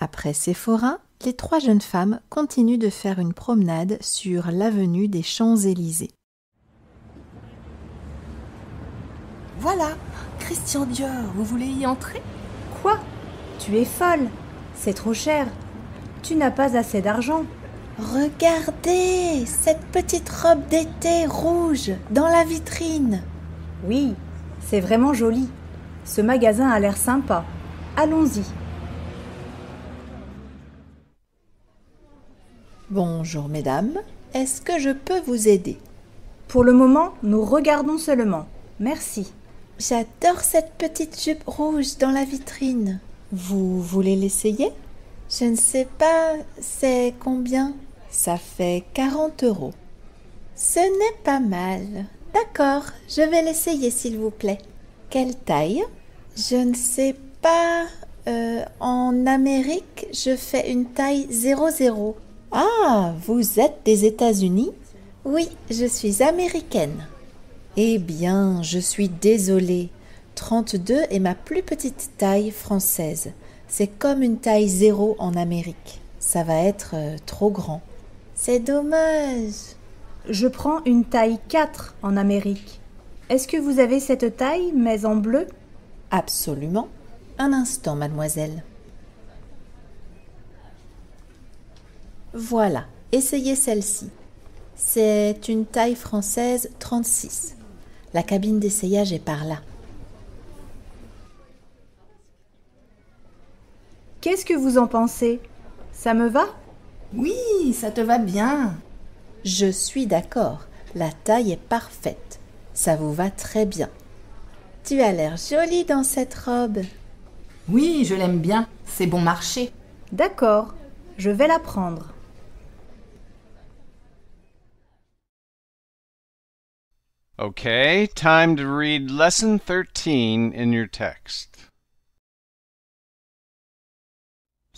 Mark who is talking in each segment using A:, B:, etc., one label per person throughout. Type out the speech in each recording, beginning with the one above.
A: Après forains, les trois jeunes femmes continuent de faire une promenade sur l'avenue des Champs-Élysées. Voilà, Christian Dior, vous voulez y entrer Quoi Tu es folle c'est trop cher. Tu n'as pas assez d'argent. Regardez cette petite robe d'été rouge dans la vitrine. Oui, c'est vraiment joli. Ce magasin a l'air sympa. Allons-y. Bonjour mesdames, est-ce que je peux vous aider Pour le moment, nous regardons seulement. Merci. J'adore cette petite jupe rouge dans la vitrine. Vous voulez l'essayer Je ne sais pas, c'est combien Ça fait 40 euros. Ce n'est pas mal. D'accord, je vais l'essayer s'il vous plaît. Quelle taille Je ne sais pas. Euh, en Amérique, je fais une taille 00. Ah, vous êtes des États-Unis Oui, je suis américaine. Eh bien, je suis désolée. 32 est ma plus petite taille française. C'est comme une taille zéro en Amérique. Ça va être euh, trop grand. C'est dommage. Je prends une taille 4 en Amérique. Est-ce que vous avez cette taille, mais en bleu Absolument. Un instant, mademoiselle. Voilà, essayez celle-ci. C'est une taille française 36. La cabine d'essayage est par là. Qu'est-ce que vous en pensez Ça me va Oui, ça te va bien. Je suis d'accord. La taille est parfaite. Ça vous va très bien. Tu as l'air jolie dans cette robe. Oui, je l'aime bien. C'est bon marché. D'accord, je vais la prendre.
B: Okay, time to read lesson 13 in your text.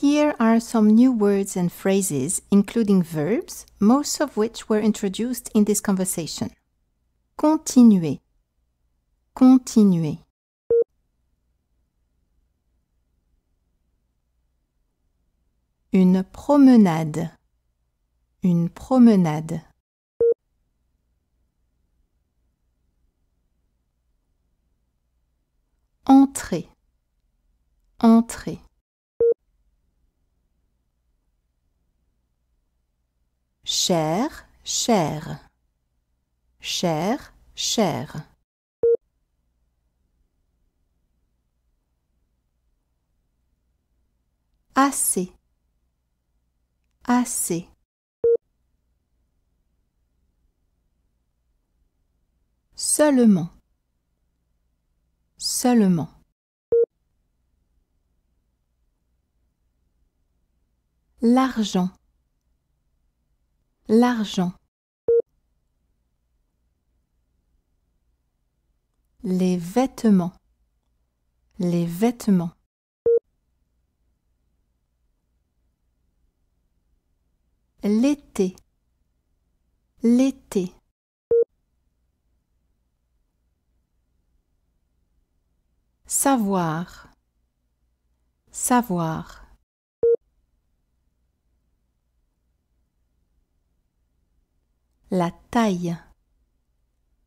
A: Here are some new words and phrases, including verbs, most of which were introduced in this conversation. Continuer. Continuer. Une promenade. Une promenade. Entrer. Entrer. cher, cher, cher, cher. Assez, assez. Seulement, seulement. L'argent, l'argent, les vêtements, les vêtements, l'été, l'été. Savoir, savoir. La taille.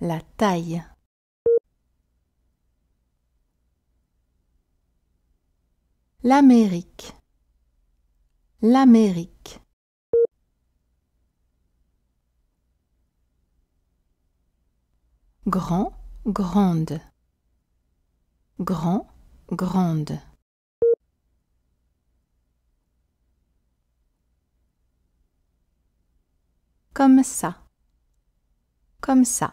A: La taille. L'Amérique. L'Amérique. Grand, grande. Grand, grande. Comme ça comme ça.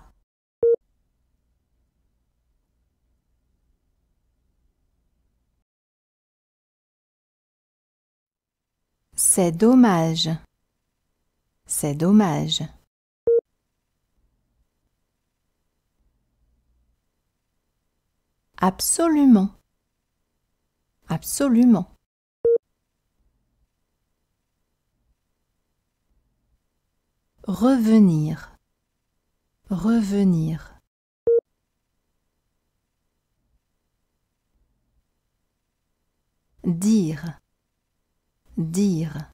C: C'est dommage. C'est dommage.
A: Absolument. Absolument. Revenir revenir. Dire, dire.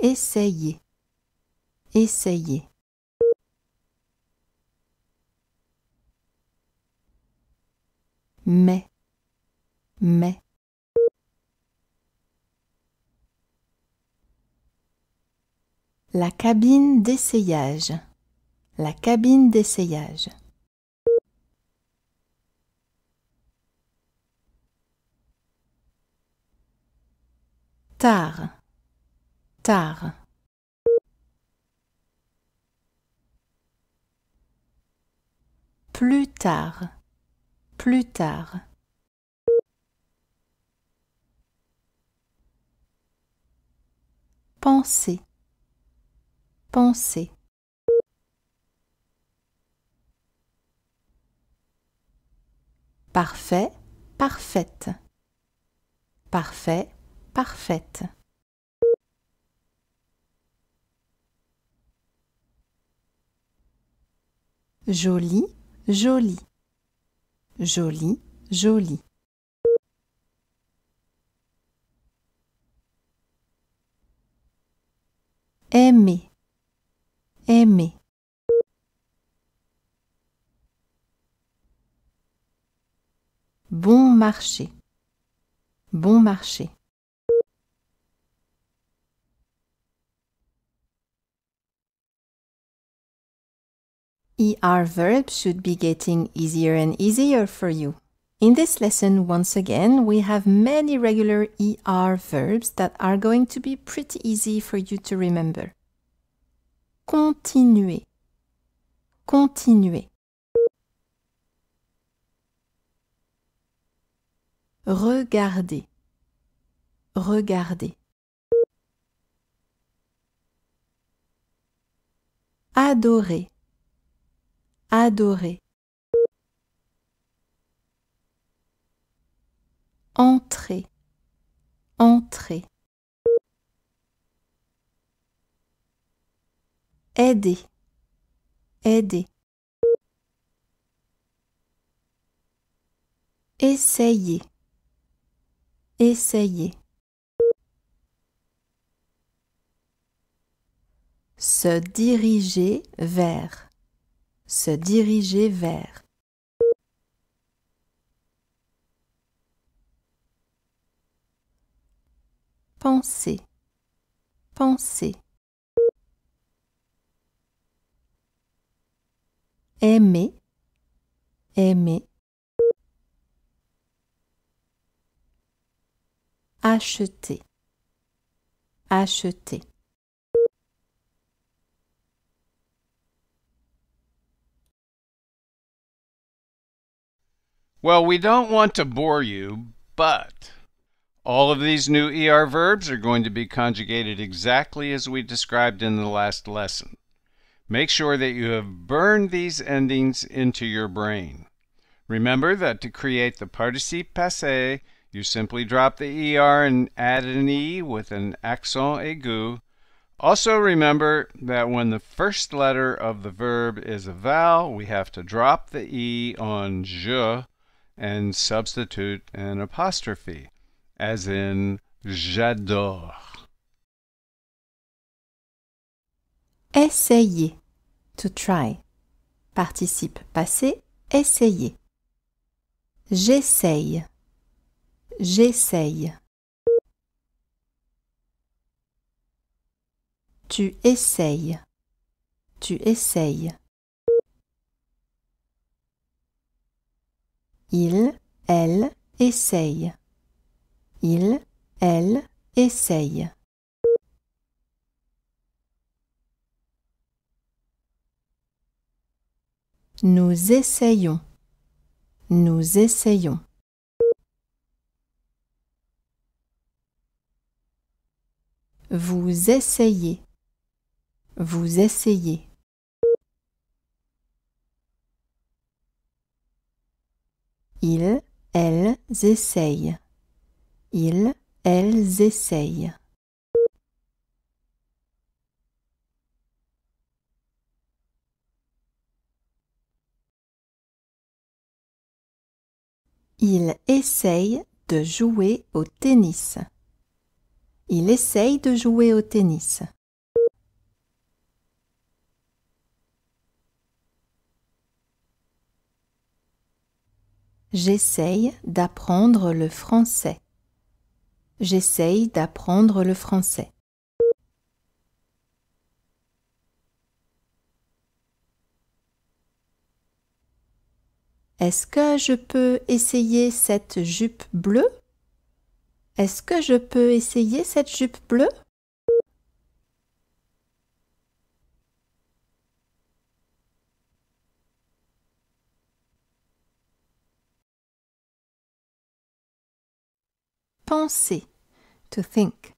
A: Essayer, essayer. Mais, mais. La cabine d'essayage. La cabine d'essayage. Tard. Tard. Plus tard. Plus tard. Penser Pensée. Parfait, parfaite. Parfait, parfaite. Joli, joli. Joli, joli. marché.
C: Bon marché. ER verbs should
A: be getting easier and easier for you. In this lesson, once again, we have many regular ER verbs that are going to be pretty easy for you to remember. Continuer. Continuer. Regardez regardez Adorer. Adorer. entrez entrez Aider. Aider. essayez Essayer. Se diriger vers. Se diriger vers. Penser. Penser. Aimer. Aimer. acheter acheter
B: Well, we don't want to bore you, but all of these new ER verbs are going to be conjugated exactly as we described in the last lesson. Make sure that you have burned these endings into your brain. Remember that to create the participe passé, you simply drop the ER and add an E with an accent aigu. Also remember that when the first letter of the verb is a vowel, we have to drop the E on je and substitute an apostrophe, as in j'adore.
A: Essayer, to try. Participe passé, essayer. J'essaye. J'essaye. Tu essayes. Tu essayes. Il, elle, essaye. Il, elle, essaye. Nous essayons. Nous essayons. Vous essayez. Vous essayez. Ils, elles essayent. Ils, elles essayent.
C: Il essayent de jouer
A: au tennis. Il essaye de jouer au tennis. J'essaye d'apprendre le français. J'essaye d'apprendre le français. Est-ce que je peux essayer cette jupe bleue est-ce que je peux essayer cette jupe bleue Penser, to think.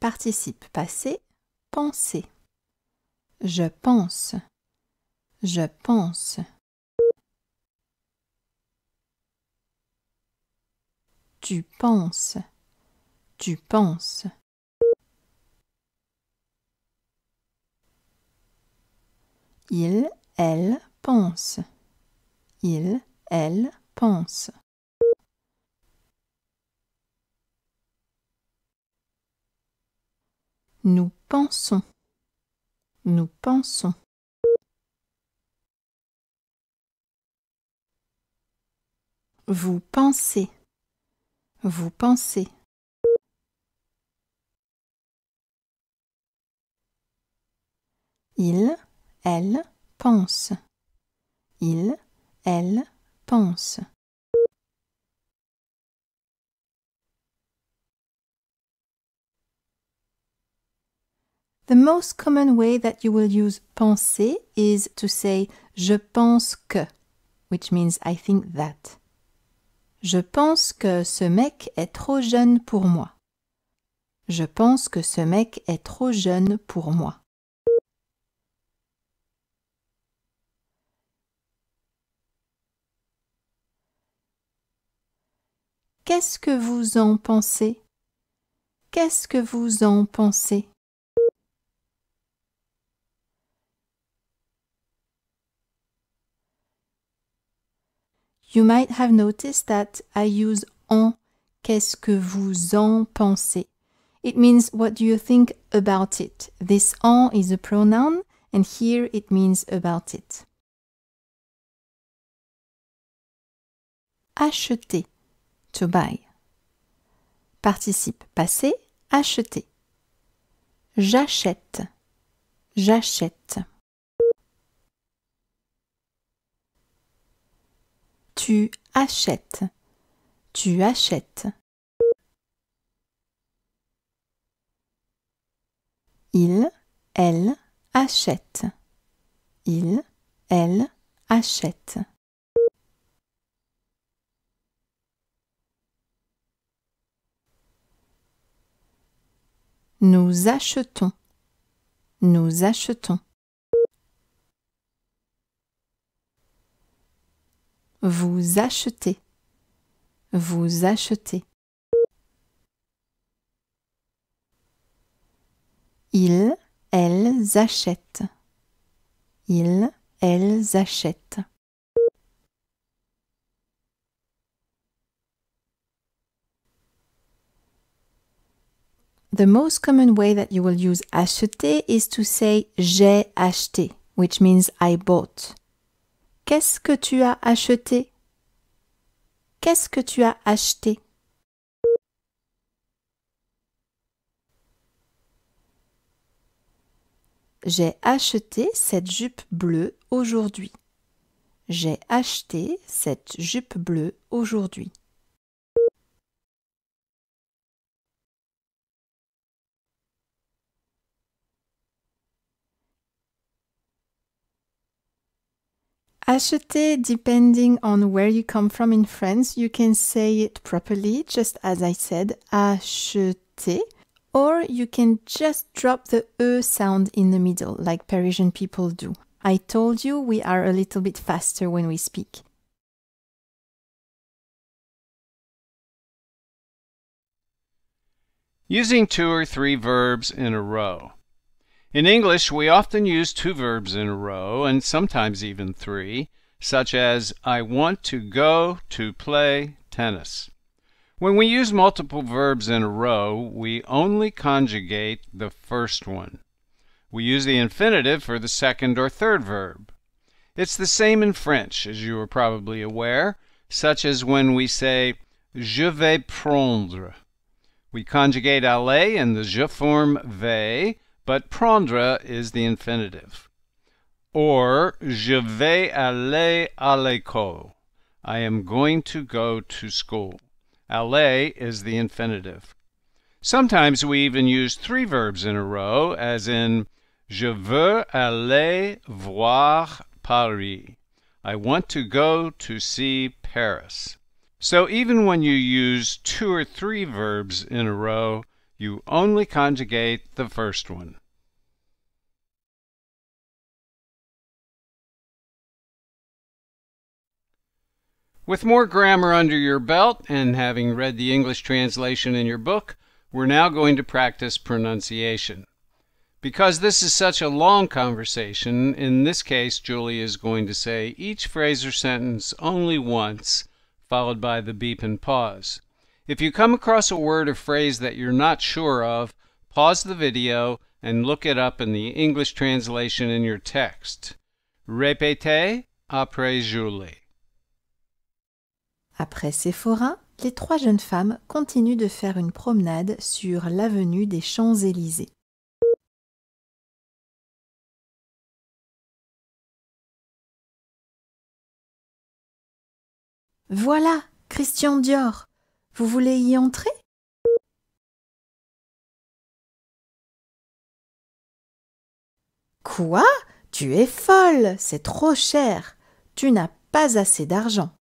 A: Participe passé, penser. Je pense, je pense. Tu penses. Tu penses. Il, elle pense. Il, elle pense. Nous pensons. Nous pensons. Vous pensez. Vous pensez. Il, elle, pense. Il,
C: elle, pense. The most
A: common way that you will use penser is to say je pense que, which means I think that. Je pense que ce mec est trop jeune pour moi. Je pense que ce mec est trop jeune pour moi. Qu'est-ce que vous en pensez Qu'est-ce que vous en pensez You might have noticed that I use en qu'est-ce que vous en pensez. It means what do you think about it. This en
C: is a pronoun and here it means about it. Acheter to buy.
A: Participe passé, acheter. J'achète, j'achète. Tu achètes, tu achètes. Il, elle, achète. Il, elle, achète. Nous achetons. Nous achetons. Vous achetez. Vous achetez. Ils, elles achètent. Ils, elles achètent. The most common way that you will use acheter is to say j'ai acheté, which means I bought. Qu'est-ce que tu as acheté? Qu'est-ce que tu as acheté? J'ai acheté cette jupe bleue aujourd'hui. J'ai acheté cette jupe bleue aujourd'hui.
C: Acheter,
A: depending on where you come from in France, you can say it properly, just as I said, acheter, or you can just drop the E sound
C: in the middle, like Parisian people do. I told you we are a little bit faster when we speak. Using two or three verbs in a row. In
B: English, we often use two verbs in a row, and sometimes even three, such as I want to go to play tennis. When we use multiple verbs in a row, we only conjugate the first one. We use the infinitive for the second or third verb. It's the same in French, as you are probably aware, such as when we say je vais prendre. We conjugate aller in the je form vais but prendre is the infinitive. Or, je vais aller à l'école. I am going to go to school. Aller is the infinitive. Sometimes we even use three verbs in a row, as in, je veux aller voir Paris. I want to go to see Paris. So even when you use two or three
C: verbs in a row, you only conjugate the first one. With more grammar under your belt and having read the English translation
B: in your book, we're now going to practice pronunciation. Because this is such a long conversation, in this case Julie is going to say each phrase or sentence only once, followed by the beep and pause. If you come across a word or phrase that you're not sure of, pause the video and look it up in the English translation in your text. Répétez après Julie.
A: Après Sephora, les trois jeunes femmes continuent de
C: faire une promenade sur l'avenue des Champs-Élysées. Voilà, Christian Dior vous voulez y entrer Quoi Tu es folle, c'est trop cher. Tu n'as pas assez d'argent.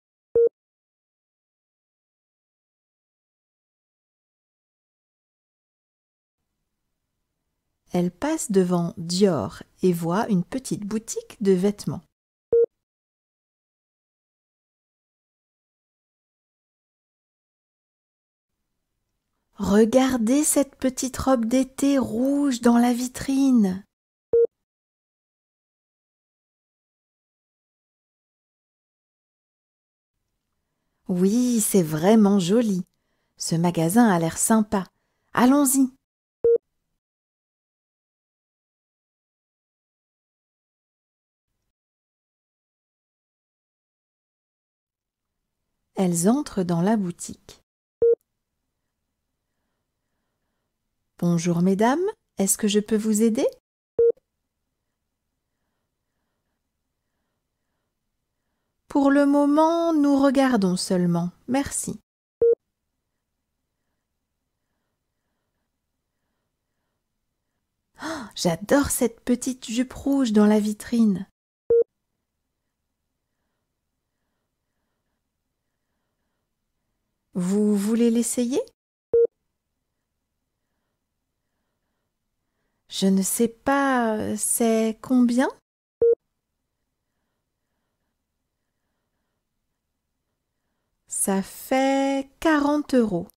C: Elle passe devant Dior et voit une petite boutique de vêtements. Regardez cette petite robe d'été rouge dans la vitrine. Oui, c'est vraiment joli. Ce magasin a l'air sympa. Allons-y. Elles entrent dans la boutique.
A: Bonjour mesdames, est-ce que je peux vous aider Pour le moment, nous regardons seulement. Merci. Oh, j'adore cette petite jupe rouge dans la vitrine. Vous voulez l'essayer Je ne sais pas, euh, c'est combien Ça fait 40 euros.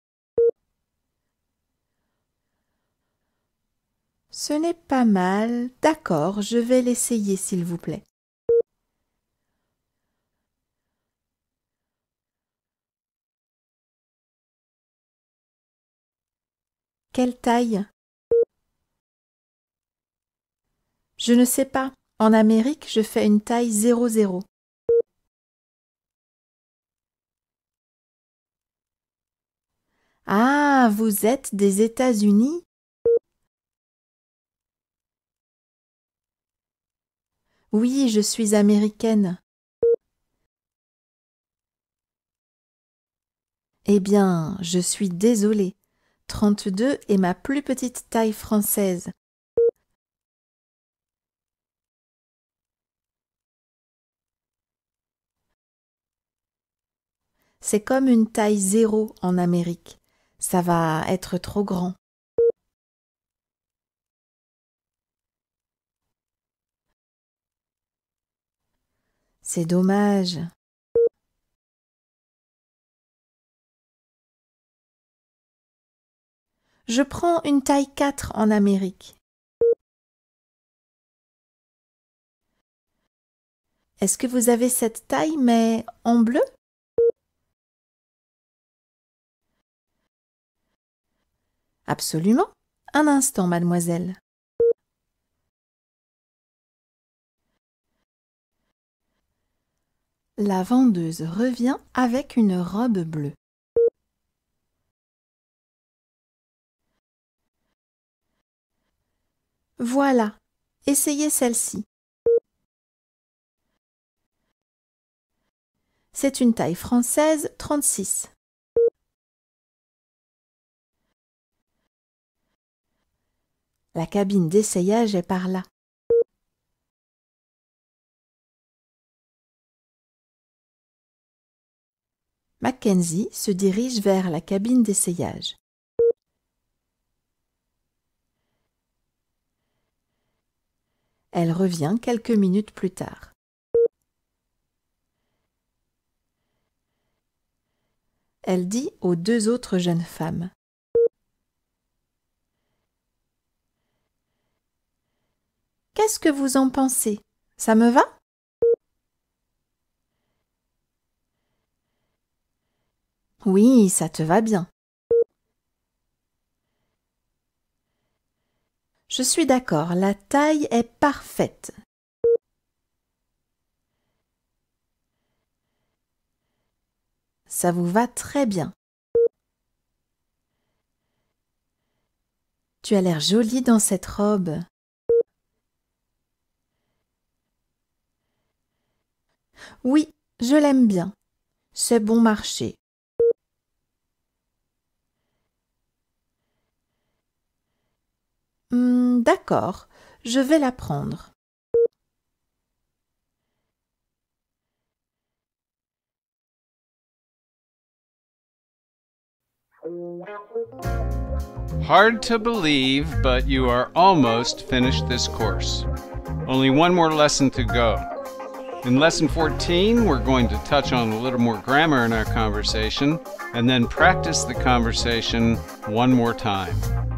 A: Ce n'est pas mal.
C: D'accord, je vais l'essayer, s'il vous plaît. Quelle taille
A: Je ne sais pas. En Amérique, je fais une taille 00.
C: Ah, vous êtes des États-Unis
A: Oui, je suis américaine. Eh bien, je suis désolée. 32 est ma plus petite taille française. C'est comme une taille zéro en Amérique. Ça
C: va être trop grand. C'est dommage. Je prends une taille 4 en Amérique. Est-ce que vous avez cette taille mais en bleu Absolument. Un instant, mademoiselle. La vendeuse revient avec une robe bleue. Voilà, essayez celle-ci. C'est une taille française 36. La cabine d'essayage est par là. Mackenzie se dirige vers la cabine d'essayage.
A: Elle revient quelques minutes plus tard. Elle dit aux deux autres jeunes femmes Qu'est-ce que vous en pensez Ça me va Oui, ça te va bien. Je suis d'accord, la taille est parfaite. Ça vous va très bien. Tu as l'air jolie dans cette robe. Oui, je l'aime bien. C'est bon marché. Hmm, d'accord, je vais
C: l'apprendre.
B: Hard to believe, but you are almost finished this course. Only one more lesson to go. In lesson 14, we're going to touch on a little more grammar in our conversation and then practice the conversation one more time.